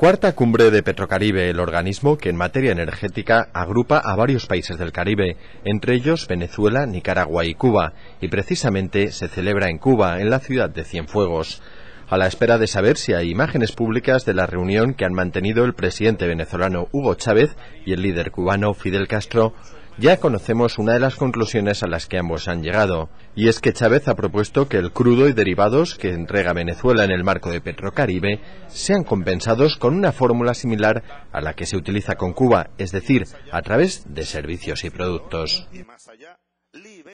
Cuarta cumbre de Petrocaribe, el organismo que en materia energética agrupa a varios países del Caribe, entre ellos Venezuela, Nicaragua y Cuba, y precisamente se celebra en Cuba, en la ciudad de Cienfuegos. A la espera de saber si hay imágenes públicas de la reunión que han mantenido el presidente venezolano Hugo Chávez y el líder cubano Fidel Castro, ya conocemos una de las conclusiones a las que ambos han llegado, y es que Chávez ha propuesto que el crudo y derivados que entrega Venezuela en el marco de Petrocaribe sean compensados con una fórmula similar a la que se utiliza con Cuba, es decir, a través de servicios y productos.